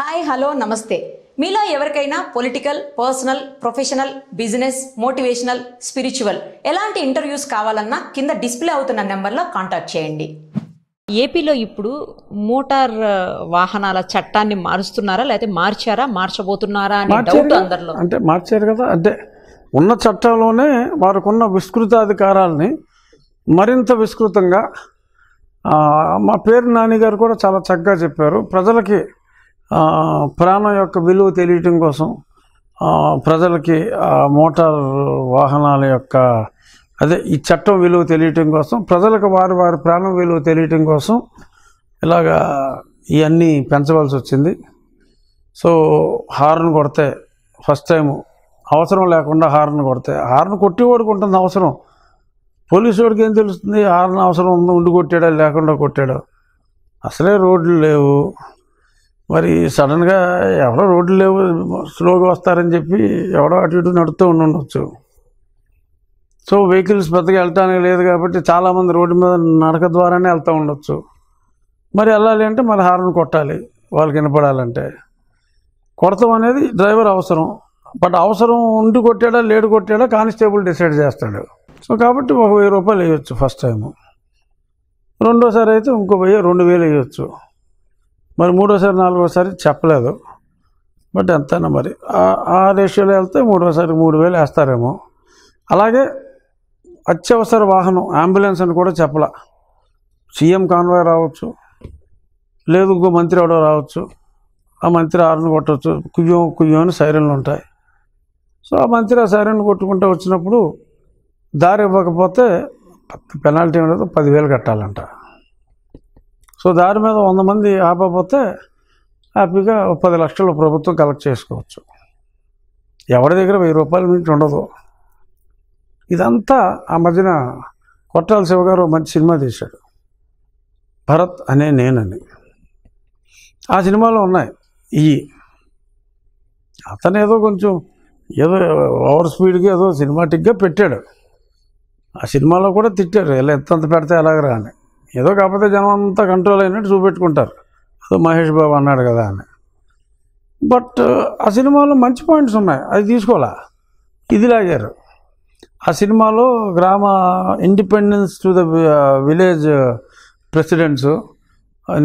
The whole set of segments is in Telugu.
హాయ్ హలో నమస్తే మీలో ఎవరికైనా political personal professional business motivational spiritual ఎలాంటి ఇంటర్వ్యూస్ కావాలన్నా కింద డిస్ప్లే అవుతున్న నెంబర్లో కాంటాక్ట్ చేయండి ఏపీలో ఇప్పుడు మోటార్ వాహనాల చట్టాన్ని మారుస్తున్నారా లేకపోతే మార్చారా మార్చబోతున్నారా అని డౌట్ అందరిలో అంటే మార్చారు కదా అంటే ఉన్న చట్టంలోనే వారికున్న విస్తృత అధికారాలని మరింత విస్తృతంగా మా పేరు నాని గారు కూడా చాలా చక్కగా చెప్పారు ప్రజలకి ప్రాణం యొక్క విలువ తెలియటం కోసం ప్రజలకి మోటార్ వాహనాల యొక్క అదే ఈ చట్టం విలువ తెలియటం కోసం ప్రజలకు వారి వారి ప్రాణం విలువ తెలియటం కోసం ఇలాగా ఇవన్నీ పెంచవలసి వచ్చింది సో హార్న్ కొడితే ఫస్ట్ టైము అవసరం లేకుండా హార్న్ కొడితే హార్న్ కొట్టి ఉంటుంది అవసరం పోలీసు వాడికి ఏం తెలుస్తుంది హార్న్ అవసరం ఉందో ఉండి కొట్టాడా లేకుండా కొట్టాడా అసలే రోడ్లు లేవు మరి సడన్గా ఎవరో రోడ్లు లేవు స్లోగా వస్తారని చెప్పి ఎవడో అటు ఇటు నడుతూ ఉండొచ్చు సో వెహికల్స్ పెద్దగా వెళ్ళటానికి లేదు కాబట్టి చాలామంది రోడ్డు మీద నడక ద్వారానే వెళ్తూ ఉండొచ్చు మరి వెళ్ళాలి అంటే మరి హార్న్ కొట్టాలి వాళ్ళకి వినపడాలంటే కొడతాం అనేది డ్రైవర్ అవసరం బట్ అవసరం ఉండి కొట్టాడా లేడు కొట్టాడా కానిస్టేబుల్ డిసైడ్ చేస్తాడు సో కాబట్టి ఒక వెయ్యి రూపాయలు వేయచ్చు ఫస్ట్ టైము రెండోసారి అయితే ఇంకో వెయ్యి రెండు వేలు వేయచ్చు మరి మూడోసారి నాలుగోసారి చెప్పలేదు బట్ ఎంతైనా మరి ఆ రేషియోలో వెళ్తే మూడోసారి మూడు వేలు వేస్తారేమో అలాగే అత్యవసర వాహనం అంబులెన్స్ అని కూడా చెప్పలా సీఎం కాన్వాయ్ రావచ్చు లేదు ఇంకో మంత్రి ఎవడో రావచ్చు ఆ మంత్రి ఆరుని కొట్టవచ్చు కుయ్యం కుయ్యం అని సైరన్లు ఉంటాయి సో ఆ మంత్రి ఆ సైరన్ కొట్టుకుంటూ వచ్చినప్పుడు దారి ఇవ్వకపోతే పెనాల్టీ అనేది పదివేలు కట్టాలంట సో దాని మీద వంద మంది ఆపకపోతే హ్యాపీగా పది లక్షలు ప్రభుత్వం కలెక్ట్ చేసుకోవచ్చు ఎవరి దగ్గర వెయ్యి రూపాయల నుంచి ఉండదు ఇదంతా ఆ మధ్యన కొట్టాల శివగారు మంచి సినిమా తీశాడు భరత్ అనే నేనని ఆ సినిమాలో ఉన్నాయి ఈ అతను ఏదో కొంచెం ఏదో ఓవర్ స్పీడ్గా ఏదో సినిమాటిక్గా పెట్టాడు ఆ సినిమాలో కూడా తిట్టారు ఎలా ఎంత పెడితే ఎలాగరా అని ఏదో కాకపోతే జనం అంతా కంట్రోల్ అయినట్టు చూపెట్టుకుంటారు అదో మహేష్ బాబు అన్నాడు కదా అని బట్ ఆ సినిమాలో మంచి పాయింట్స్ ఉన్నాయి అది తీసుకోవాలా ఇది లాగారు ఆ సినిమాలో గ్రామ independence to the village presidents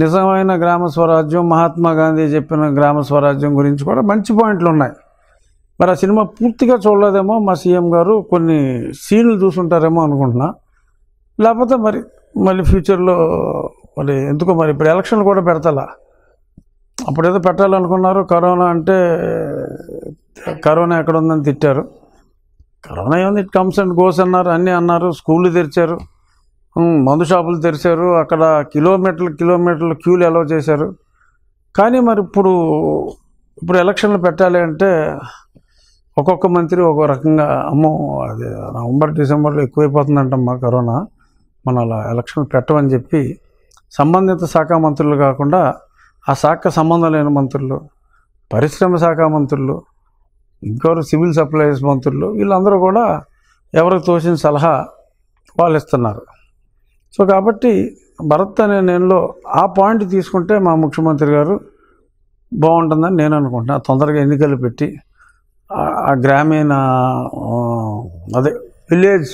నిజమైన గ్రామ స్వరాజ్యం మహాత్మా గాంధీ చెప్పిన గ్రామ స్వరాజ్యం గురించి కూడా మంచి పాయింట్లు ఉన్నాయి మరి ఆ సినిమా పూర్తిగా చూడలేదేమో మా సీఎం గారు కొన్ని సీన్లు చూసుంటారేమో అనుకుంటున్నా లేకపోతే మరి మళ్ళీ ఫ్యూచర్లో మరి ఎందుకో మరి ఇప్పుడు ఎలక్షన్లు కూడా పెడతలా అప్పుడేదో పెట్టాలనుకున్నారు కరోనా అంటే కరోనా ఎక్కడ ఉందని తిట్టారు కరోనా ఏముంది ఇట్ కమ్స్ అండ్ గోస్ అన్నారు అన్నీ అన్నారు స్కూళ్ళు తెరిచారు మందు షాపులు తెరిచారు అక్కడ కిలోమీటర్లు కిలోమీటర్లు క్యూలు ఎలా చేశారు కానీ మరి ఇప్పుడు ఇప్పుడు ఎలక్షన్లు పెట్టాలి అంటే ఒక్కొక్క మంత్రి ఒక్కో రకంగా అమ్మో అది నవంబర్ డిసెంబర్లో ఎక్కువైపోతుందంటమ్మా కరోనా మన అలా పెట్టమని చెప్పి సంబంధిత శాఖ మంత్రులు కాకుండా ఆ శాఖ సంబంధం లేని మంత్రులు పరిశ్రమ శాఖ మంత్రులు ఇంకోరు సివిల్ సప్లైస్ మంత్రులు వీళ్ళందరూ కూడా ఎవరికి తోచిన సలహా వాళ్ళు ఇస్తున్నారు సో కాబట్టి భరత్ అనే నేనులో ఆ పాయింట్ తీసుకుంటే మా ముఖ్యమంత్రి గారు బాగుంటుందని నేను అనుకుంటున్నా తొందరగా ఎన్నికలు పెట్టి ఆ గ్రామీణ అదే విలేజ్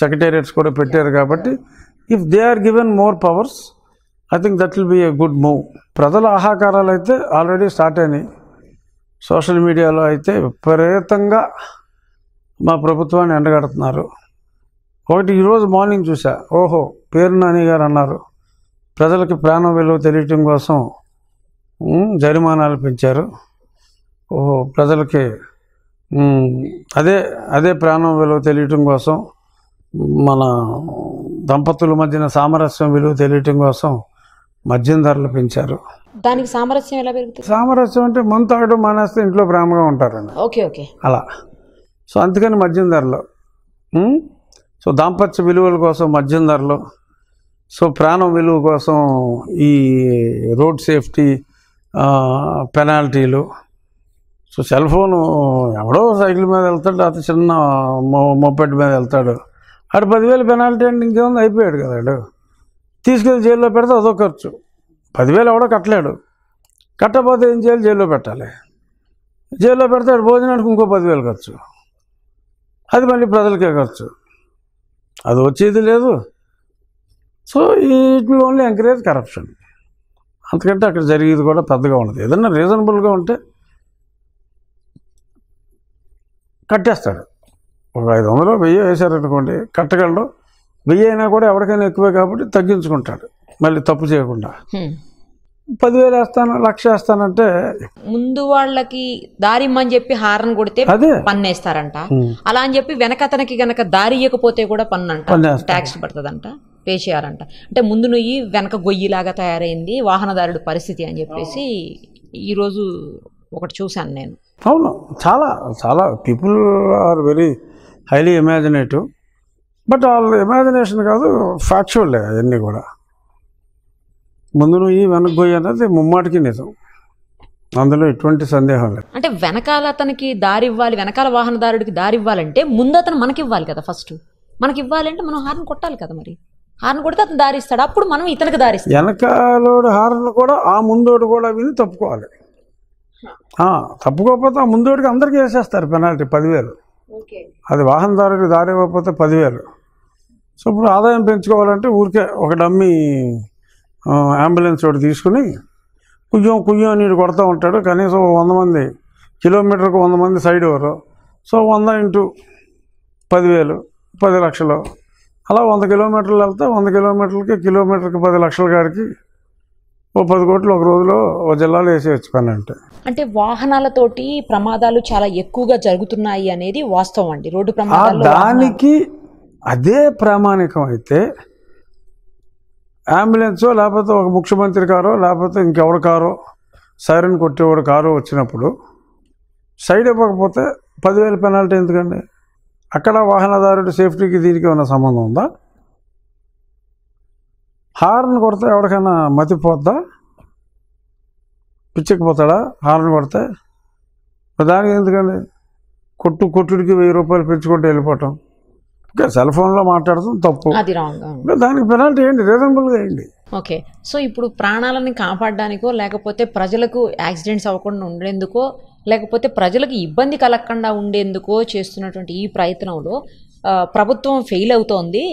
సెక్రటేరియట్స్ కూడా పెట్టారు కాబట్టి if they are given more powers I think that will be a good move ప్రజల ఆహాకారాలు అయితే ఆల్రెడీ స్టార్ట్ అయినాయి సోషల్ మీడియాలో అయితే విపరీతంగా మా ప్రభుత్వాన్ని ఎండగడుతున్నారు ఒకటి ఈరోజు మార్నింగ్ చూసా ఓహో పేరు నాని గారు అన్నారు ప్రజలకు ప్రాణం విలువ తెలియటం కోసం జరిమానాలు పెంచారు ఓహో ప్రజలకి అదే అదే ప్రాణం విలువ తెలియటం కోసం మన దంపతుల మధ్యన సామరస్యం విలువ తెలియటం కోసం మద్యం ధరలు పెంచారు దానికి సామరస్యం ఎలా పెరుగుతుంది సామరస్యం అంటే మన తాగడం మానేస్తే ఇంట్లో ప్రేమగా ఉంటారండి ఓకే ఓకే అలా సో అందుకని మద్యం ధరలు సో దాంపత్య విలువల కోసం మద్యం ధరలు సో ప్రాణం విలువ కోసం ఈ రోడ్ సేఫ్టీ పెనాల్టీలు సో సెల్ ఫోను ఎవడో సైకిల్ మీద వెళ్తాడు అతను చిన్న మొప్పటి మీద వెళ్తాడు ఆడు పదివేలు పెనాల్టీ అంటే ఇంకేముంది అయిపోయాడు కదా వాడు తీసుకెళ్ళి జైల్లో పెడితే అదో ఖర్చు పదివేలు ఎవడో కట్టలేడు కట్టకపోతే ఏం చేయాలి జైల్లో పెట్టాలి జైల్లో పెడితే భోజనానికి ఇంకో పదివేలు ఖర్చు అది మళ్ళీ ప్రజలకే ఖర్చు అది వచ్చేది లేదు so it only encourage corruption అందుకంటే అక్కడ జరిగేది కూడా పెద్దగా ఉండదు ఏదన్నా రీజనబుల్గా ఉంటే కట్టేస్తాడు ఒక ఐదు వందలు వెయ్యి వేశారనుకోండి కట్టగలడు వెయ్యి అయినా కూడా ఎవరికైనా ఎక్కువే కాబట్టి తగ్గించుకుంటాడు మళ్ళీ తప్పు చేయకుండా పదివేలు వేస్తాను లక్ష వేస్తానంటే ముందు వాళ్ళకి దారిమ్మని చెప్పి హారన్ కొడితే పన్ను వేస్తారంట అలా అని చెప్పి వెనక అతనికి గనక దారి ఇవ్వకపోతే కూడా పన్ను అంట ట్యాక్స్ పడుతుందంట పే చేయాలంట అంటే ముందు నుయ్యి వెనక గొయ్యిలాగా తయారైంది వాహనదారుడు పరిస్థితి అని చెప్పేసి ఈరోజు ఒకటి చూశాను నేను అవును చాలా చాలా people are very highly imaginative but వాళ్ళ ఇమాజినేషన్ కాదు ఫ్యాక్చువల్లే అవన్నీ కూడా ముందు నువ్వు వెనక్కి పోయి ముమ్మాటికి నిజం అందులో ఎటువంటి సందేహం లేదు అంటే వెనకాల అతనికి దారి ఇవ్వాలి వెనకాల వాహనదారుడికి దారి ఇవ్వాలంటే ముందు అతను మనకి ఇవ్వాలి కదా ఫస్ట్ మనకి ఇవ్వాలంటే మనం హార్న్ కొట్టాలి కదా మరి హార్న్ కొడితే అతను దారి ఇస్తాడు అప్పుడు మనం ఇతనికి దారి వెనకాల వెనకాలోడు హార్న్ కూడా ఆ ముందోడు కూడా విని తప్పుకోవాలి తప్పుకోకపోతే ఆ ముందోడికి అందరికీ వేసేస్తారు పెనాల్టీ పదివేలు అది వాహనదారుడికి దారి ఇవ్వకపోతే పదివేలు సో ఇప్పుడు ఆదాయం పెంచుకోవాలంటే ఊరికే ఒక డమ్మి అంబులెన్స్ ఒకటి తీసుకుని కుయ్యం కుయ్యం నీడు కొడతా ఉంటాడు కనీసం వంద మంది కిలోమీటర్కు వంద మంది సైడ్ ఎవరు సో వంద ఇంటూ పదివేలు పది లక్షలు అలా వంద కిలోమీటర్లు వెళ్తే వంద కిలోమీటర్లకి కిలోమీటర్కి పది లక్షల కాడికి ఓ పది కోట్లు ఒక రోజులో ఓ జిల్లాలో వేసి పని అంటే అంటే వాహనాలతోటి ప్రమాదాలు చాలా ఎక్కువగా జరుగుతున్నాయి అనేది వాస్తవం అండి రోడ్డు ప్రమాదాలు దానికి అదే ప్రామాణికం అయితే అంబులెన్సో లేకపోతే ఒక ముఖ్యమంత్రి కారో లేకపోతే ఇంకెవరి కారో సైరన్ కొట్టేవాడు కారో వచ్చినప్పుడు సైడ్ ఇవ్వకపోతే పదివేల పెనాల్టీ ఎందుకండి అక్కడ వాహనదారుడు సేఫ్టీకి దీనికి ఉన్న సంబంధం ఉందా హార్న్ కొడితే ఎవరికైనా మతిపోద్దా పిచ్చకపోతాడా హార్న్ కొడితే దానికి ఎందుకండి కొట్టు కొట్టుడికి వెయ్యి రూపాయలు పెంచుకుంటూ వెళ్ళిపోవటం ఇంకా సెల్ ఫోన్లో మాట్లాడటం తప్పు దానికి పెనాల్టీ ఏంటి రీజనబుల్గా ఏంటి ఓకే సో ఇప్పుడు ప్రాణాలను కాపాడడానికో లేకపోతే ప్రజలకు యాక్సిడెంట్స్ అవ్వకుండా ఉండేందుకో లేకపోతే ప్రజలకు ఇబ్బంది కలగకుండా ఉండేందుకో చేస్తున్నటువంటి ఈ ప్రయత్నంలో ప్రభుత్వం ఫెయిల్ అవుతోంది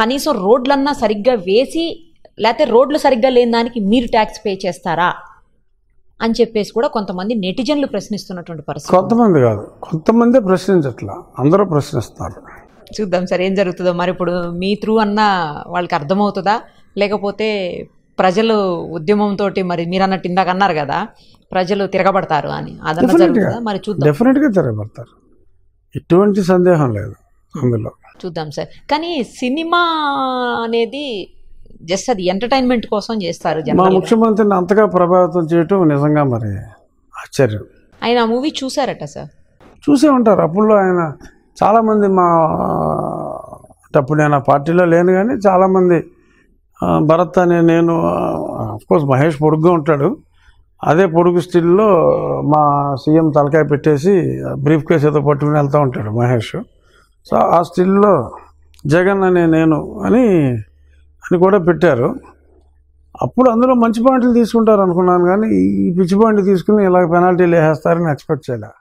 కనీసం రోడ్లన్నా సరిగ్గా వేసి లేకపోతే రోడ్లు సరిగ్గా లేని దానికి మీరు ట్యాక్స్ పే చేస్తారా అని చెప్పేసి కూడా కొంతమంది నెటిజన్లు ప్రశ్నిస్తున్నటువంటి పరిస్థితి కొంతమంది కాదు కొంతమంది ప్రశ్నించట్లా అందరూ ప్రశ్నిస్తారు చూద్దాం సార్ ఏం జరుగుతుందో మరి ఇప్పుడు మీ త్రూ అన్న వాళ్ళకి అర్థమవుతుందా లేకపోతే ప్రజలు ఉద్యమంతో మరి మీరు అన్నట్టు ఇందాక అన్నారు కదా ప్రజలు తిరగబడతారు అని మరి చూద్దాం డెఫినెట్గా తిరగబడతారు ఎటువంటి సందేహం లేదు అందులో చూద్దాం సార్ కానీ సినిమా అనేది జస్ట్ అది ఎంటర్టైన్మెంట్ కోసం చేస్తారు మా ముఖ్యమంత్రిని అంతగా ప్రభావితం చేయటం నిజంగా మరి ఆశ్చర్యం ఆయన ఆ మూవీ చూసారట సార్ చూసే ఉంటారు అప్పుడు ఆయన చాలామంది మా అప్పుడు నేను ఆ పార్టీలో లేను కానీ చాలామంది భరత్ అనే నేను కోర్స్ మహేష్ పొడుగ్గా ఉంటాడు అదే పొడుగు స్టిల్లో మా సీఎం తలకాయ పెట్టేసి బ్రీఫ్ కేసు ఏదో పట్టుకుని వెళ్తూ ఉంటాడు మహేష్ సో ఆ స్టిల్లో జగన్ అనే నేను అని అని కూడా పెట్టారు అప్పుడు అందులో మంచి పాయింట్లు తీసుకుంటారు అనుకున్నాను కానీ ఈ పిచ్చి పాయింట్లు తీసుకుని ఇలాగ పెనాల్టీలు వేసేస్తారని ఎక్స్పెక్ట్ చేయలే